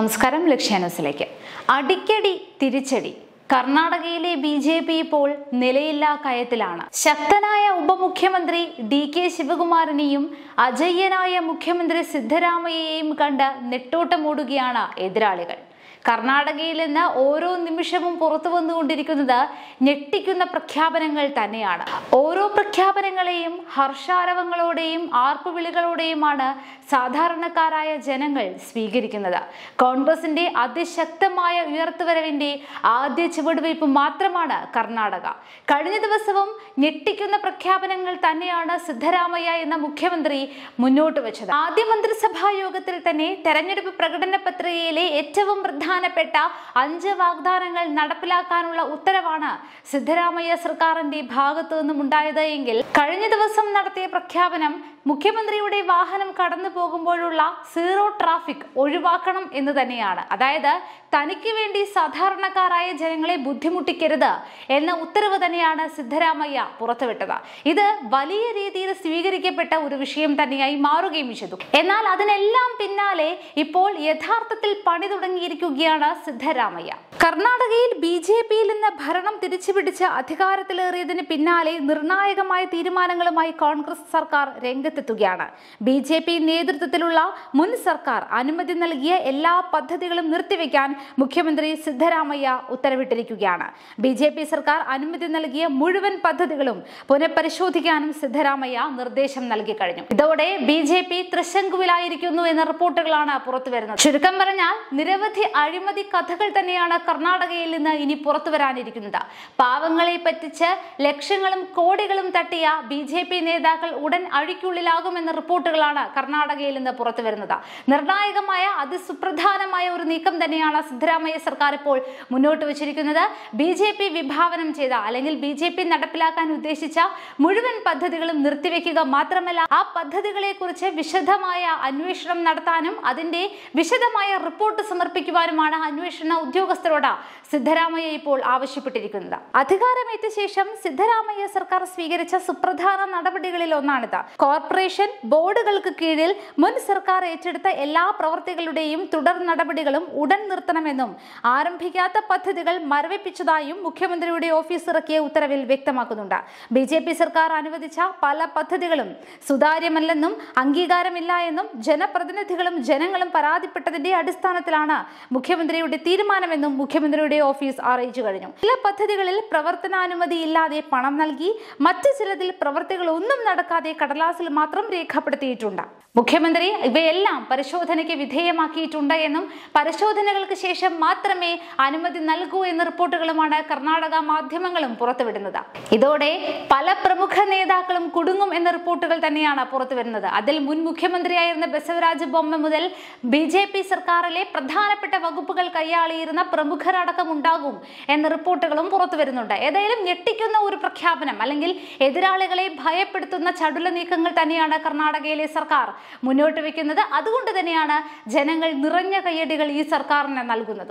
നമസ്കാരം ലക്ഷ്യാനോസിലേക്ക് അടിക്കടി തിരിച്ചടി കർണാടകയിലെ ബി ജെ പി ഇപ്പോൾ നിലയില്ലാ കയത്തിലാണ് ശക്തനായ ഉപമുഖ്യമന്ത്രി ഡി കെ ശിവകുമാറിനെയും അജയ്യനായ മുഖ്യമന്ത്രി സിദ്ധരാമയ്യയെയും കണ്ട് നെട്ടോട്ടമോടുകയാണ് എതിരാളികൾ കർണാടകയിൽ നിന്ന് ഓരോ നിമിഷവും പുറത്തു വന്നുകൊണ്ടിരിക്കുന്നത് ഞെട്ടിക്കുന്ന പ്രഖ്യാപനങ്ങൾ തന്നെയാണ് ഓരോ പ്രഖ്യാപനങ്ങളെയും ഹർഷാരവങ്ങളോടെയും ആർപ്പുവിളികളോടെയുമാണ് സാധാരണക്കാരായ ജനങ്ങൾ സ്വീകരിക്കുന്നത് കോൺഗ്രസിന്റെ അതിശക്തമായ ഉയർത്തുവരവിന്റെ ആദ്യ ചുവടുവയ്പ് മാത്രമാണ് കർണാടക കഴിഞ്ഞ ദിവസവും ഞെട്ടിക്കുന്ന പ്രഖ്യാപനങ്ങൾ തന്നെയാണ് സിദ്ധരാമയ്യ എന്ന മുഖ്യമന്ത്രി മുന്നോട്ട് വെച്ചത് ആദ്യ മന്ത്രിസഭാ യോഗത്തിൽ തന്നെ തെരഞ്ഞെടുപ്പ് പ്രകടന പത്രികയിലെ ഏറ്റവും പ്രധാന പ്രധാനപ്പെട്ട അഞ്ച് വാഗ്ദാനങ്ങൾ നടപ്പിലാക്കാനുള്ള ഉത്തരവാണ് സിദ്ധരാമയ്യ സർക്കാരിന്റെ ഭാഗത്തു നിന്നും ഉണ്ടായത് എങ്കിൽ കഴിഞ്ഞ ദിവസം നടത്തിയ പ്രഖ്യാപനം മുഖ്യമന്ത്രിയുടെ വാഹനം കടന്നു പോകുമ്പോഴുള്ള സീറോ ട്രാഫിക് ഒഴിവാക്കണം എന്ന് തന്നെയാണ് അതായത് തനിക്ക് വേണ്ടി സാധാരണക്കാരായ ജനങ്ങളെ ബുദ്ധിമുട്ടിക്കരുത് എന്ന ഉത്തരവ് തന്നെയാണ് സിദ്ധരാമയ്യ പുറത്തുവിട്ടത് ഇത് വലിയ രീതിയിൽ സ്വീകരിക്കപ്പെട്ട ഒരു വിഷയം തന്നെയായി മാറുകയും ചെയ്തു എന്നാൽ അതിനെല്ലാം പിന്നാലെ ഇപ്പോൾ യഥാർത്ഥത്തിൽ പണി തുടങ്ങിയിരിക്കുക നൽകുകയാണ് സിദ്ധരാമയ്യ കർണാടകയിൽ ബി ജെ പിയിൽ നിന്ന് ഭരണം തിരിച്ചുപിടിച്ച് അധികാരത്തിലേറിയതിന് പിന്നാലെ നിർണായകമായ തീരുമാനങ്ങളുമായി കോൺഗ്രസ് സർക്കാർ രംഗത്തെത്തുകയാണ് ബി ജെ പി നേതൃത്വത്തിലുള്ള മുൻ സർക്കാർ അനുമതി നൽകിയ എല്ലാ പദ്ധതികളും നിർത്തിവെക്കാൻ മുഖ്യമന്ത്രി സിദ്ധരാമയ്യ ഉത്തരവിട്ടിരിക്കുകയാണ് ബി ജെ പി സർക്കാർ അനുമതി നൽകിയ മുഴുവൻ പദ്ധതികളും പുനഃപരിശോധിക്കാനും സിദ്ധരാമയ്യ നിർദ്ദേശം നൽകി കഴിഞ്ഞു ഇതോടെ ബി ജെ പി തൃശങ്കുവിലായിരിക്കുന്നു എന്ന റിപ്പോർട്ടുകളാണ് പുറത്തുവരുന്നത് ചുരുക്കം പറഞ്ഞാൽ നിരവധി അഴിമതി കഥകൾ തന്നെയാണ് കർണാടകയിൽ നിന്ന് ഇനി പുറത്തു വരാനിരിക്കുന്നത് പാവങ്ങളെ പറ്റിച്ച് ലക്ഷങ്ങളും കോടികളും തട്ടിയ ബി ജെ പി നേതാക്കൾ ഉടൻ അഴിക്കുള്ളിലാകുമെന്ന റിപ്പോർട്ടുകളാണ് കർണാടകയിൽ നിന്ന് പുറത്തു വരുന്നത് നിർണായകമായ അതിസുപ്രധാനമായ ഒരു നീക്കം തന്നെയാണ് സിദ്ധരാമയ്യ സർക്കാർ ഇപ്പോൾ മുന്നോട്ട് വച്ചിരിക്കുന്നത് ബി ജെ പി വിഭാവനം ചെയ്ത അല്ലെങ്കിൽ ബി ജെ പി നടപ്പിലാക്കാൻ ഉദ്ദേശിച്ച മുഴുവൻ പദ്ധതികളും നിർത്തിവെക്കുക മാത്രമല്ല ആ പദ്ധതികളെ കുറിച്ച് വിശദമായ അന്വേഷണം നടത്താനും അതിന്റെ വിശദമായ റിപ്പോർട്ട് സമർപ്പിക്കുവാനും വിവരമാണ് അന്വേഷണ ഉദ്യോഗസ്ഥരോട് സിദ്ധരാമയ്യ ഇപ്പോൾ ആവശ്യപ്പെട്ടിരിക്കുന്നത് അധികാരമേറ്റ ശേഷം സിദ്ധരാമയ്യ സർക്കാർ സ്വീകരിച്ച സുപ്രധാന നടപടികളിൽ ഒന്നാണിത് കോർപ്പറേഷൻ ബോർഡുകൾക്ക് കീഴിൽ മുൻ സർക്കാർ ഏറ്റെടുത്ത എല്ലാ പ്രവൃത്തികളുടെയും തുടർ നടപടികളും ഉടൻ നിർത്തണമെന്നും ആരംഭിക്കാത്ത പദ്ധതികൾ മരവിപ്പിച്ചതായും മുഖ്യമന്ത്രിയുടെ ഓഫീസ് ഇറക്കിയ ഉത്തരവിൽ വ്യക്തമാക്കുന്നുണ്ട് ബി ജെ പി സർക്കാർ അനുവദിച്ച പല പദ്ധതികളും സുതാര്യമല്ലെന്നും അംഗീകാരമില്ല എന്നും ജനപ്രതിനിധികളും ജനങ്ങളും പരാതിപ്പെട്ടതിന്റെ അടിസ്ഥാനത്തിലാണ് മുഖ്യ മുഖ്യമന്ത്രിയുടെ തീരുമാനമെന്നും മുഖ്യമന്ത്രിയുടെ ഓഫീസ് അറിയിച്ചു കഴിഞ്ഞു ചില പദ്ധതികളിൽ പ്രവർത്തനാനുമതി ഇല്ലാതെ പണം നൽകി മറ്റു ചിലതിൽ പ്രവർത്തികൾ ഒന്നും നടക്കാതെ കടലാസിൽ മാത്രം രേഖപ്പെടുത്തിയിട്ടുണ്ട് മുഖ്യമന്ത്രി ഇവയെല്ലാം പരിശോധനയ്ക്ക് വിധേയമാക്കിയിട്ടുണ്ട് എന്നും പരിശോധനകൾക്ക് ശേഷം മാത്രമേ അനുമതി നൽകൂ എന്ന റിപ്പോർട്ടുകളുമാണ് കർണാടക മാധ്യമങ്ങളും പുറത്തുവിടുന്നത് ഇതോടെ പല പ്രമുഖ നേതാക്കളും കുടുങ്ങും എന്ന റിപ്പോർട്ടുകൾ തന്നെയാണ് പുറത്തുവരുന്നത് അതിൽ മുൻ മുഖ്യമന്ത്രിയായിരുന്ന ബസവരാജ് ബൊമ്മ മുതൽ ബി സർക്കാരിലെ പ്രധാനപ്പെട്ട വകുപ്പുകൾ കൈയാളിയിരുന്ന പ്രമുഖരടക്കം ഉണ്ടാകും എന്ന റിപ്പോർട്ടുകളും പുറത്തു വരുന്നുണ്ട് ഏതായാലും ഞെട്ടിക്കുന്ന ഒരു പ്രഖ്യാപനം അല്ലെങ്കിൽ എതിരാളികളെ ഭയപ്പെടുത്തുന്ന ചടുല നീക്കങ്ങൾ തന്നെയാണ് കർണാടകയിലെ സർക്കാർ മുന്നോട്ട് വെക്കുന്നത് അതുകൊണ്ട് തന്നെയാണ് ജനങ്ങൾ നിറഞ്ഞ കയ്യടികൾ ഈ സർക്കാരിന് നൽകുന്നത്